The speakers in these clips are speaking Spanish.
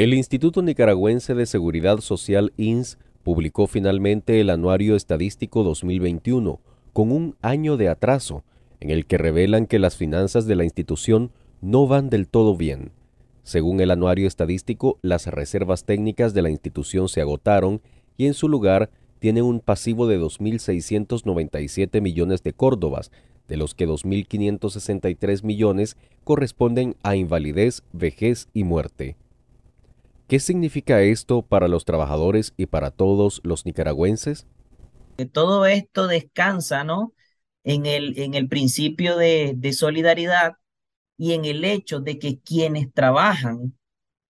El Instituto Nicaragüense de Seguridad Social INS publicó finalmente el Anuario Estadístico 2021, con un año de atraso, en el que revelan que las finanzas de la institución no van del todo bien. Según el anuario estadístico, las reservas técnicas de la institución se agotaron y en su lugar tiene un pasivo de 2.697 millones de córdobas, de los que 2.563 millones corresponden a invalidez, vejez y muerte. ¿Qué significa esto para los trabajadores y para todos los nicaragüenses? Todo esto descansa, ¿no? En el, en el principio de, solidaridad y en el hecho de que quienes trabajan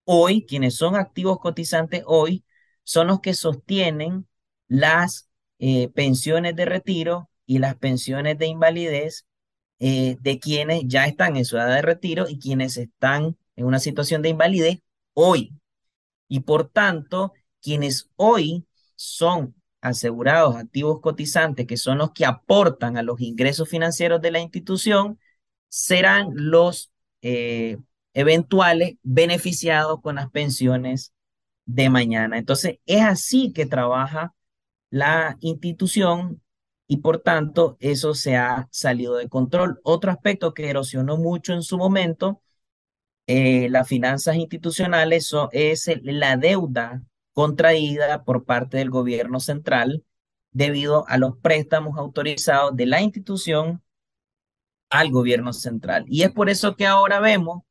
hoy, quienes son activos cotizantes hoy, son los que sostienen las eh, pensiones de retiro y las pensiones de invalidez eh, de quienes ya están en su edad de retiro y quienes están en una situación de invalidez hoy. Y por tanto, quienes hoy son asegurados, activos cotizantes, que son los que aportan a los ingresos financieros de la institución, serán los eh, eventuales beneficiados con las pensiones de mañana. Entonces, es así que trabaja la institución y por tanto eso se ha salido de control. Otro aspecto que erosionó mucho en su momento eh, las finanzas institucionales es la deuda contraída por parte del gobierno central debido a los préstamos autorizados de la institución al gobierno central. Y es por eso que ahora vemos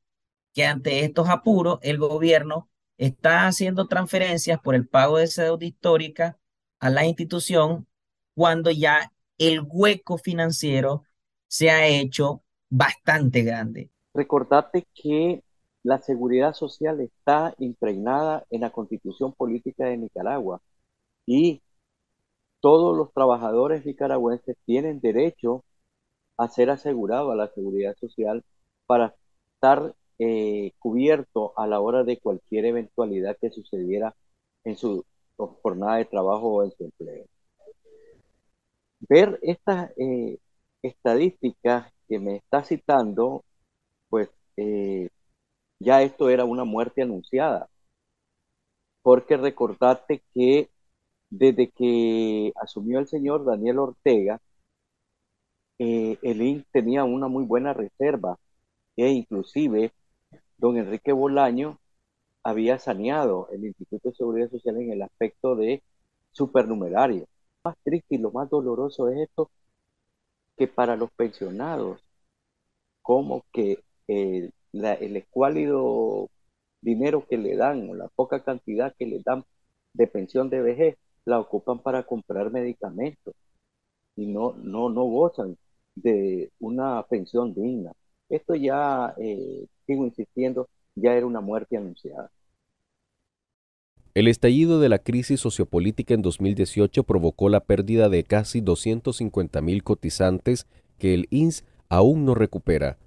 que ante estos apuros el gobierno está haciendo transferencias por el pago de esa deuda histórica a la institución cuando ya el hueco financiero se ha hecho bastante grande. Recordate que la seguridad social está impregnada en la constitución política de Nicaragua y todos los trabajadores nicaragüenses tienen derecho a ser asegurados a la seguridad social para estar cubiertos eh, cubierto a la hora de cualquier eventualidad que sucediera en su jornada de trabajo o en su empleo. Ver estas eh, estadísticas que me está citando pues eh, ya esto era una muerte anunciada. Porque recordate que desde que asumió el señor Daniel Ortega, eh, el INC tenía una muy buena reserva e inclusive don Enrique Bolaño había saneado el Instituto de Seguridad Social en el aspecto de supernumerario. Lo más triste y lo más doloroso es esto, que para los pensionados, como que eh, el escuálido dinero que le dan o la poca cantidad que le dan de pensión de vejez, la ocupan para comprar medicamentos y no, no, no gozan de una pensión digna. Esto ya, eh, sigo insistiendo, ya era una muerte anunciada. El estallido de la crisis sociopolítica en 2018 provocó la pérdida de casi 250 mil cotizantes que el INS e aún no recupera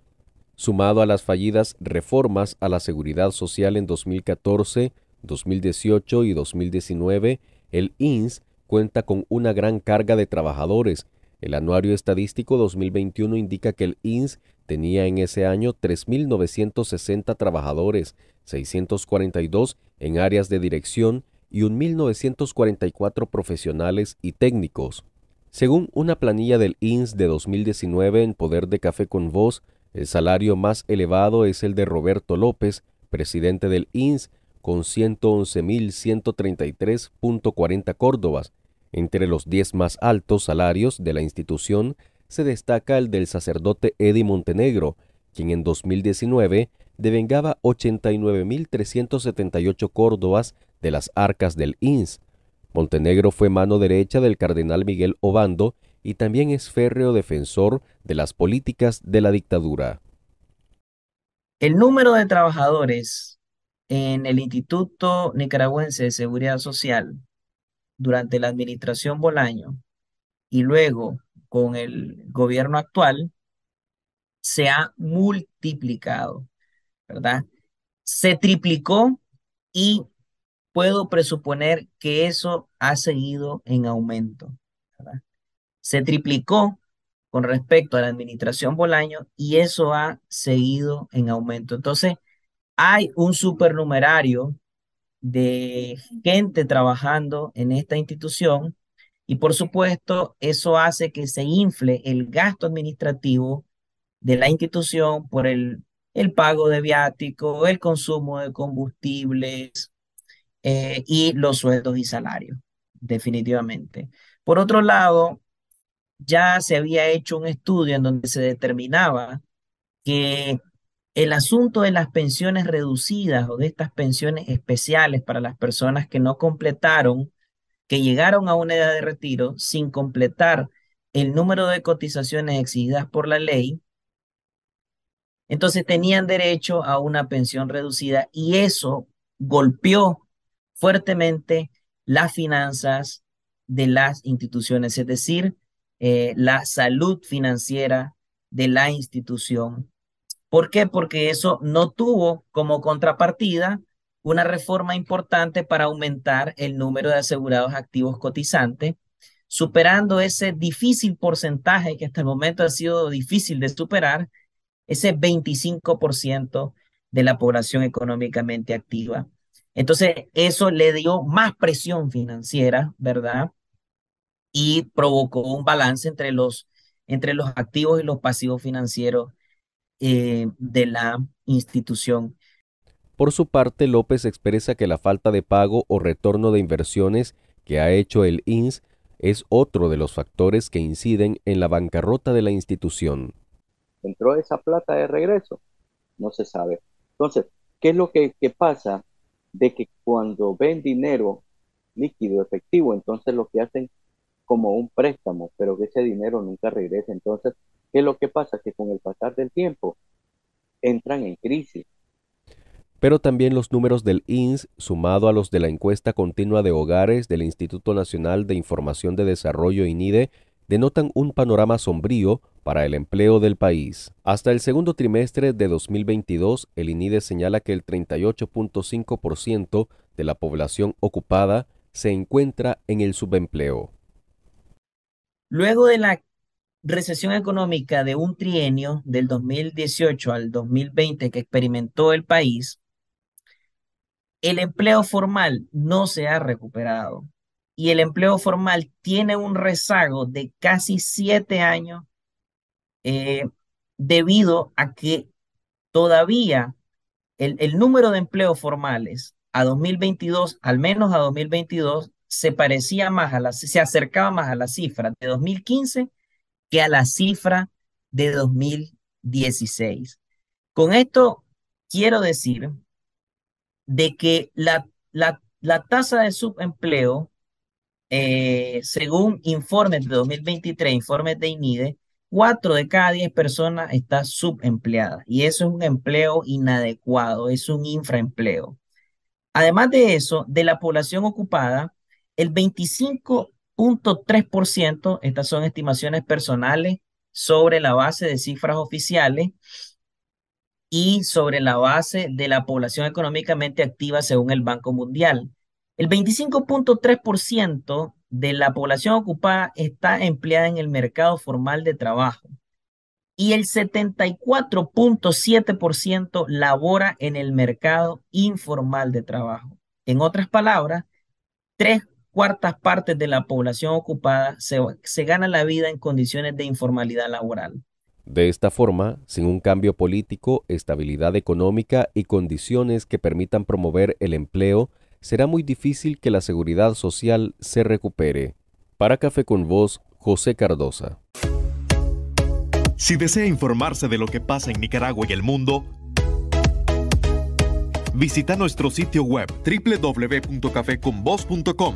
sumado a las fallidas reformas a la seguridad social en 2014, 2018 y 2019, el INS cuenta con una gran carga de trabajadores. El anuario estadístico 2021 indica que el INS tenía en ese año 3.960 trabajadores, 642 en áreas de dirección y 1.944 profesionales y técnicos. Según una planilla del INS de 2019 en poder de Café con Voz, el salario más elevado es el de Roberto López, presidente del INS, con 111.133.40 córdobas. Entre los 10 más altos salarios de la institución se destaca el del sacerdote Eddie Montenegro, quien en 2019 devengaba 89.378 córdobas de las arcas del INS. Montenegro fue mano derecha del cardenal Miguel Obando y también es férreo defensor de las políticas de la dictadura. El número de trabajadores en el Instituto Nicaragüense de Seguridad Social durante la administración Bolaño y luego con el gobierno actual se ha multiplicado, ¿verdad? Se triplicó y puedo presuponer que eso ha seguido en aumento. ¿verdad? se triplicó con respecto a la administración Bolaño y eso ha seguido en aumento. Entonces, hay un supernumerario de gente trabajando en esta institución y por supuesto eso hace que se infle el gasto administrativo de la institución por el, el pago de viático, el consumo de combustibles eh, y los sueldos y salarios, definitivamente. Por otro lado, ya se había hecho un estudio en donde se determinaba que el asunto de las pensiones reducidas o de estas pensiones especiales para las personas que no completaron, que llegaron a una edad de retiro sin completar el número de cotizaciones exigidas por la ley, entonces tenían derecho a una pensión reducida y eso golpeó fuertemente las finanzas de las instituciones, es decir, eh, la salud financiera de la institución. ¿Por qué? Porque eso no tuvo como contrapartida una reforma importante para aumentar el número de asegurados activos cotizantes, superando ese difícil porcentaje que hasta el momento ha sido difícil de superar, ese 25% de la población económicamente activa. Entonces, eso le dio más presión financiera, ¿verdad? y provocó un balance entre los, entre los activos y los pasivos financieros eh, de la institución. Por su parte, López expresa que la falta de pago o retorno de inversiones que ha hecho el INS es otro de los factores que inciden en la bancarrota de la institución. ¿Entró esa plata de regreso? No se sabe. Entonces, ¿qué es lo que pasa? De que cuando ven dinero líquido, efectivo, entonces lo que hacen como un préstamo, pero que ese dinero nunca regresa. Entonces, ¿qué es lo que pasa? Que con el pasar del tiempo entran en crisis. Pero también los números del INS, sumado a los de la encuesta continua de hogares del Instituto Nacional de Información de Desarrollo INIDE, denotan un panorama sombrío para el empleo del país. Hasta el segundo trimestre de 2022, el INIDE señala que el 38.5% de la población ocupada se encuentra en el subempleo. Luego de la recesión económica de un trienio del 2018 al 2020 que experimentó el país, el empleo formal no se ha recuperado y el empleo formal tiene un rezago de casi siete años eh, debido a que todavía el, el número de empleos formales a 2022, al menos a 2022, se parecía más a la, se acercaba más a la cifra de 2015 que a la cifra de 2016. Con esto quiero decir de que la, la, tasa de subempleo, eh, según informes de 2023, informes de INIDE, 4 de cada 10 personas está subempleada y eso es un empleo inadecuado, es un infraempleo. Además de eso, de la población ocupada, el 25.3%, estas son estimaciones personales sobre la base de cifras oficiales y sobre la base de la población económicamente activa según el Banco Mundial. El 25.3% de la población ocupada está empleada en el mercado formal de trabajo y el 74.7% labora en el mercado informal de trabajo. En otras palabras, tres cuartas partes de la población ocupada se, gana la vida en condiciones de informalidad laboral. De esta forma, sin un cambio político, estabilidad económica y condiciones que permitan promover el empleo, será muy difícil que la seguridad social se recupere. Para Café con Voz, José Cardosa. Si desea informarse de lo que pasa en Nicaragua y el mundo, visita nuestro sitio web www.cafeconvoz.com.